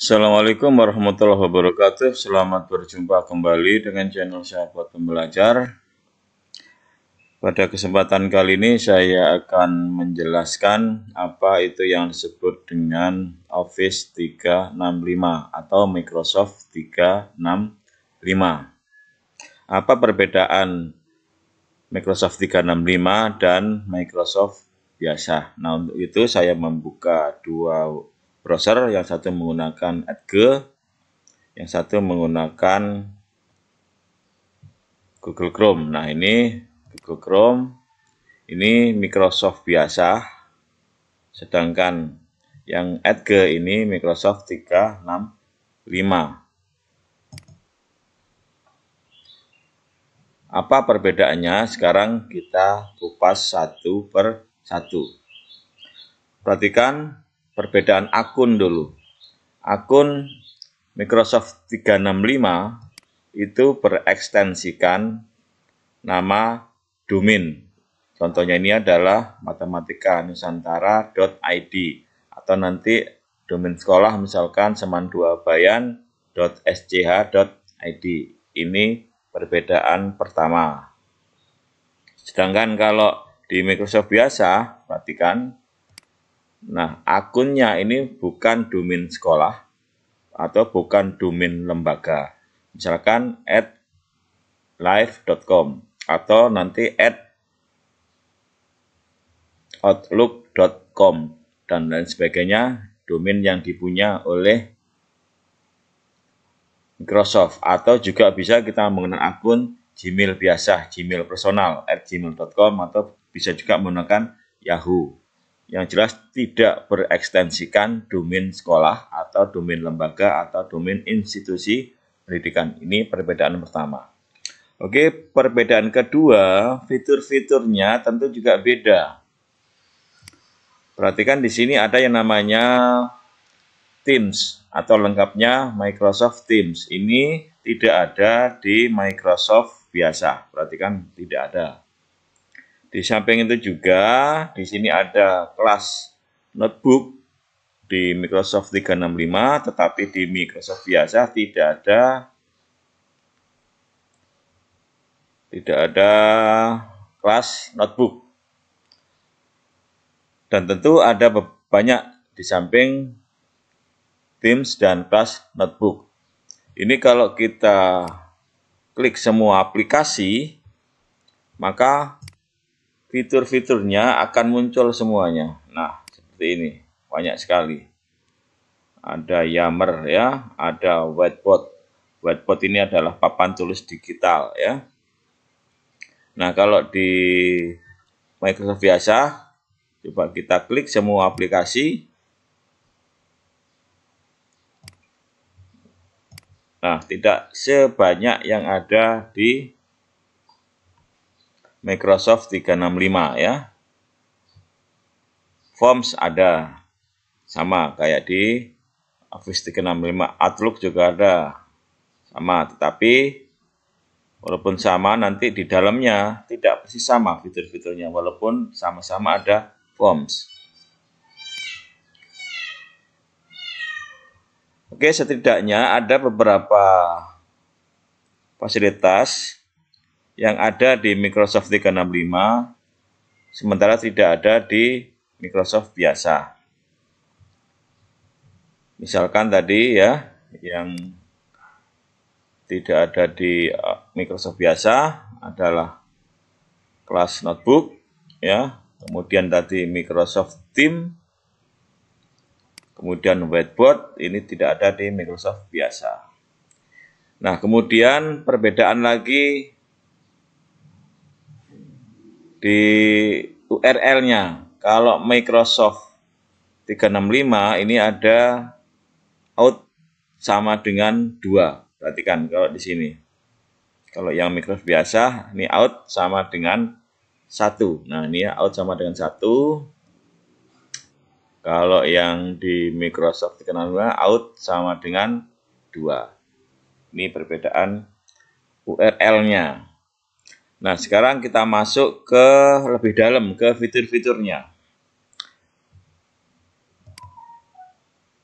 Assalamualaikum warahmatullahi wabarakatuh. Selamat berjumpa kembali dengan channel Sahabat Pembelajar. Pada kesempatan kali ini saya akan menjelaskan apa itu yang disebut dengan Office 365 atau Microsoft 365. Apa perbedaan Microsoft 365 dan Microsoft biasa? Nah, untuk itu saya membuka dua browser, yang satu menggunakan Edge, yang satu menggunakan Google Chrome. Nah, ini Google Chrome, ini Microsoft biasa, sedangkan yang Edge ini Microsoft 365. Apa perbedaannya? Sekarang kita kupas satu per satu. Perhatikan perbedaan akun dulu. Akun Microsoft 365 itu berekstensikan nama domain. Contohnya ini adalah matematika nusantara.id atau nanti domain sekolah misalkan semanduabayan.sch.id. Ini perbedaan pertama. Sedangkan kalau di Microsoft biasa, perhatikan Nah, akunnya ini bukan domain sekolah atau bukan domain lembaga. Misalkan at live.com atau nanti at outlook.com dan lain sebagainya domain yang dipunya oleh Microsoft atau juga bisa kita menggunakan akun Gmail biasa, Gmail personal, at gmail.com atau bisa juga menggunakan Yahoo yang jelas tidak berekstensikan domain sekolah atau domain lembaga atau domain institusi pendidikan. Ini perbedaan pertama. Oke, perbedaan kedua, fitur-fiturnya tentu juga beda. Perhatikan di sini ada yang namanya Teams atau lengkapnya Microsoft Teams. Ini tidak ada di Microsoft biasa. Perhatikan tidak ada. Di samping itu juga di sini ada kelas notebook di Microsoft 365 tetapi di Microsoft biasa tidak ada tidak ada kelas notebook. Dan tentu ada banyak di samping Teams dan kelas notebook. Ini kalau kita klik semua aplikasi, maka fitur-fiturnya akan muncul semuanya. Nah, seperti ini, banyak sekali. Ada Yammer ya, ada whiteboard. Whiteboard ini adalah papan tulis digital ya. Nah, kalau di Microsoft biasa, coba kita klik semua aplikasi. Nah, tidak sebanyak yang ada di Microsoft 365 ya. Forms ada, sama kayak di Office 365. Outlook juga ada, sama. Tetapi walaupun sama nanti di dalamnya tidak persis sama fitur-fiturnya, walaupun sama-sama ada forms. Oke, setidaknya ada beberapa fasilitas yang ada di Microsoft 365 sementara tidak ada di Microsoft biasa. Misalkan tadi ya, yang tidak ada di eh, Microsoft biasa adalah kelas notebook ya, kemudian tadi Microsoft Team, kemudian whiteboard ini tidak ada di Microsoft biasa. Nah, kemudian perbedaan lagi di URL-nya. Kalau Microsoft 365 ini ada out sama dengan 2. Perhatikan kalau di sini. Kalau yang Microsoft biasa, ini out sama dengan 1. Nah, ini ya, out sama dengan 1. Kalau yang di Microsoft 365 out sama dengan 2. Ini perbedaan URL-nya. Nah, sekarang kita masuk ke lebih dalam ke fitur-fiturnya.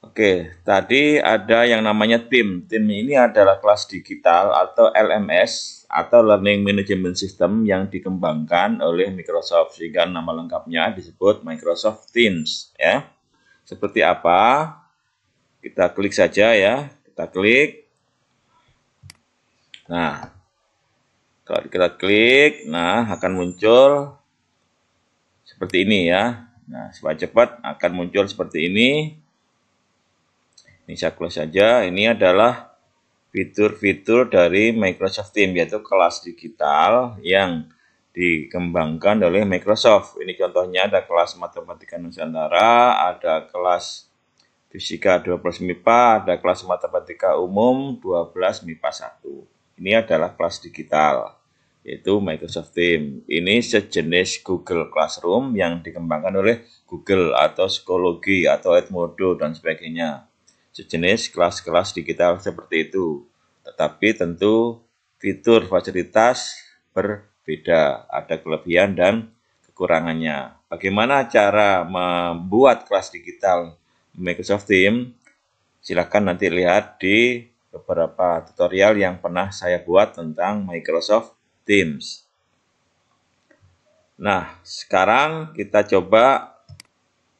Oke, tadi ada yang namanya tim. Tim ini adalah kelas digital atau LMS atau Learning Management System yang dikembangkan oleh Microsoft sehingga nama lengkapnya disebut Microsoft Teams ya. Seperti apa? Kita klik saja ya. Kita klik. Nah, kalau kita klik, nah akan muncul seperti ini ya. Nah, supaya cepat akan muncul seperti ini. Ini saya close saja. Ini adalah fitur-fitur dari Microsoft Teams, yaitu kelas digital yang dikembangkan oleh Microsoft. Ini contohnya ada kelas Matematika Nusantara, ada kelas Fisika 12 MIPA, ada kelas Matematika Umum 12 MIPA 1 ini adalah kelas digital, yaitu Microsoft Teams. Ini sejenis Google Classroom yang dikembangkan oleh Google atau Psikologi atau Edmodo dan sebagainya. Sejenis kelas-kelas digital seperti itu. Tetapi tentu fitur fasilitas berbeda, ada kelebihan dan kekurangannya. Bagaimana cara membuat kelas digital Microsoft Teams? Silahkan nanti lihat di beberapa tutorial yang pernah saya buat tentang Microsoft Teams. Nah, sekarang kita coba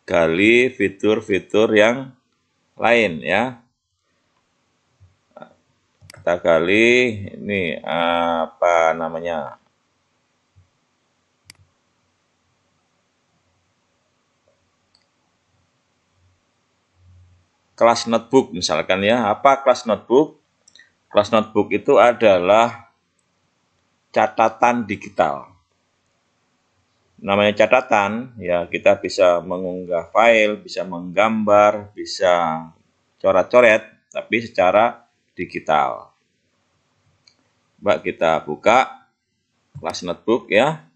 gali fitur-fitur yang lain ya. Kita gali ini apa namanya? kelas notebook misalkan ya. Apa kelas notebook? Kelas notebook itu adalah catatan digital. Namanya catatan, ya kita bisa mengunggah file, bisa menggambar, bisa coret-coret, tapi secara digital. Mbak kita buka kelas notebook ya.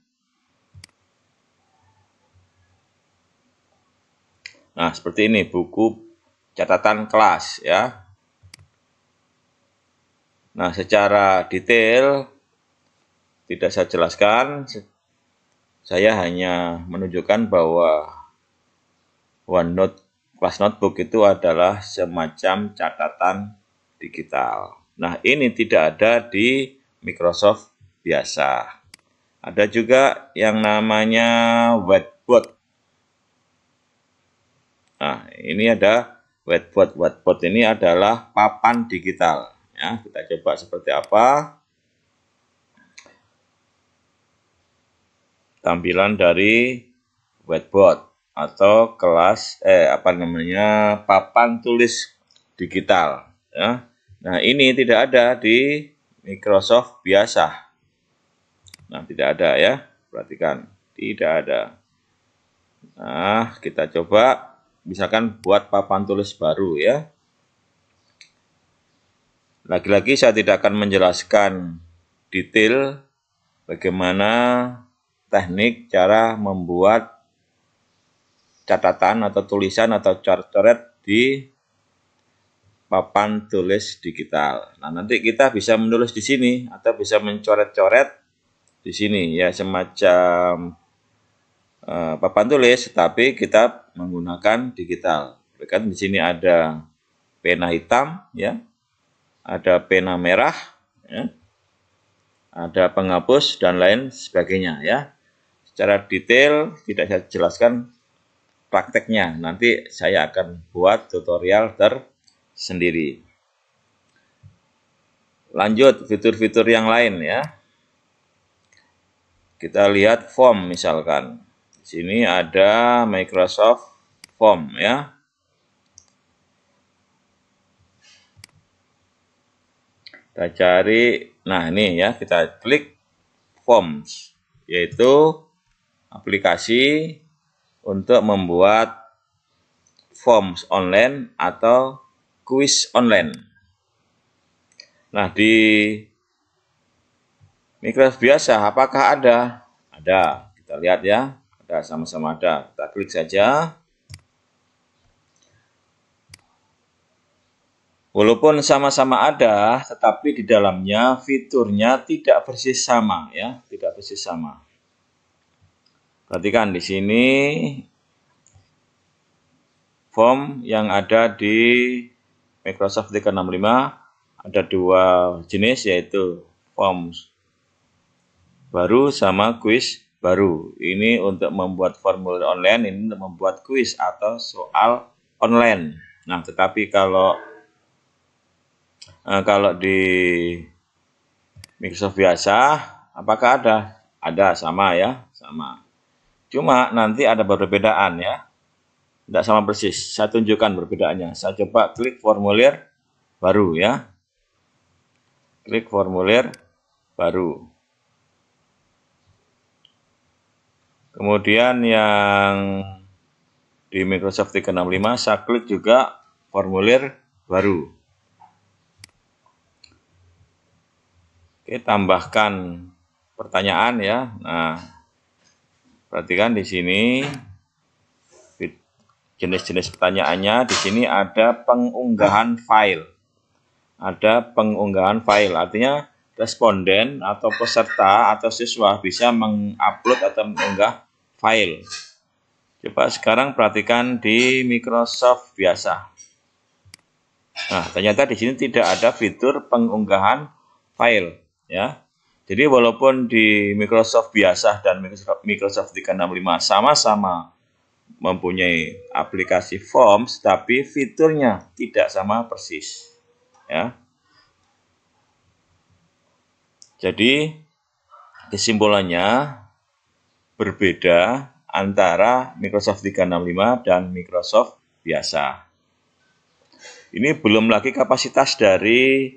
Nah, seperti ini buku catatan kelas ya. Nah, secara detail tidak saya jelaskan. Saya hanya menunjukkan bahwa OneNote kelas notebook itu adalah semacam catatan digital. Nah, ini tidak ada di Microsoft biasa. Ada juga yang namanya whiteboard. Nah, ini ada whiteboard whiteboard ini adalah papan digital ya kita coba seperti apa tampilan dari whiteboard atau kelas eh apa namanya papan tulis digital ya nah ini tidak ada di Microsoft biasa nah tidak ada ya perhatikan tidak ada nah kita coba misalkan buat papan tulis baru ya. Lagi-lagi saya tidak akan menjelaskan detail bagaimana teknik cara membuat catatan atau tulisan atau coret-coret di papan tulis digital. Nah, nanti kita bisa menulis di sini atau bisa mencoret-coret di sini ya semacam Eh, papan tulis, tapi kita menggunakan digital. Kan di sini ada pena hitam, ya, ada pena merah, ya, ada penghapus dan lain sebagainya, ya. Secara detail tidak saya jelaskan prakteknya. Nanti saya akan buat tutorial tersendiri. Lanjut fitur-fitur yang lain ya. Kita lihat form misalkan. Sini ada Microsoft Form ya. Kita cari, nah ini ya, kita klik Forms, yaitu aplikasi untuk membuat forms online atau quiz online. Nah, di Microsoft biasa apakah ada? Ada. Kita lihat ya. Ya, sama-sama ada. Kita klik saja. Walaupun sama-sama ada, tetapi di dalamnya fiturnya tidak persis sama ya, tidak persis sama. Perhatikan di sini form yang ada di Microsoft 365 ada dua jenis yaitu form baru sama quiz baru. Ini untuk membuat formulir online, ini untuk membuat kuis atau soal online. Nah, tetapi kalau eh, kalau di Microsoft biasa, apakah ada? Ada sama ya, sama. Cuma nanti ada perbedaan ya. Tidak sama persis. Saya tunjukkan perbedaannya. Saya coba klik formulir baru ya. Klik formulir baru. Kemudian yang di Microsoft 365 saya klik juga formulir baru. Oke, tambahkan pertanyaan ya. Nah, perhatikan di sini jenis-jenis pertanyaannya di sini ada pengunggahan file. Ada pengunggahan file, artinya responden atau peserta atau siswa bisa mengupload atau mengunggah file. Coba sekarang perhatikan di Microsoft biasa. Nah, ternyata di sini tidak ada fitur pengunggahan file, ya. Jadi walaupun di Microsoft biasa dan Microsoft 365 sama-sama mempunyai aplikasi Forms, tapi fiturnya tidak sama persis, ya. Jadi kesimpulannya berbeda antara Microsoft 365 dan Microsoft biasa. Ini belum lagi kapasitas dari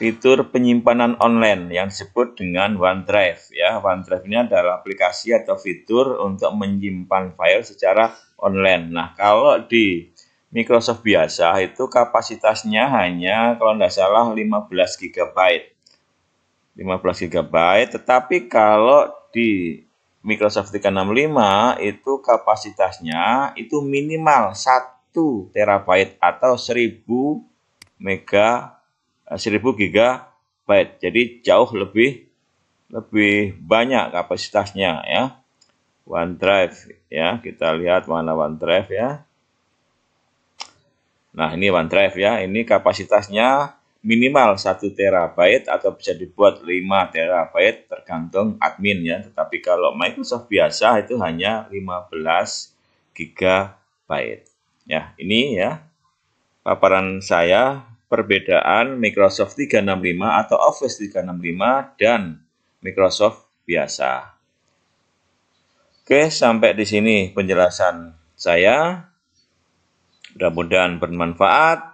fitur penyimpanan online yang disebut dengan OneDrive ya. OneDrive ini adalah aplikasi atau fitur untuk menyimpan file secara online. Nah, kalau di Microsoft biasa itu kapasitasnya hanya kalau tidak salah 15 GB. 15 GB, tetapi kalau di Microsoft 365 itu kapasitasnya itu minimal 1 TB atau 1000 mega 1000 eh, GB. Jadi jauh lebih lebih banyak kapasitasnya ya. OneDrive ya, kita lihat mana OneDrive ya. Nah, ini OneDrive ya. Ini kapasitasnya minimal 1 terabyte atau bisa dibuat 5 terabyte tergantung admin ya. Tetapi kalau Microsoft biasa itu hanya 15 GB. Ya, ini ya paparan saya perbedaan Microsoft 365 atau Office 365 dan Microsoft biasa. Oke, sampai di sini penjelasan saya. Mudah-mudahan bermanfaat.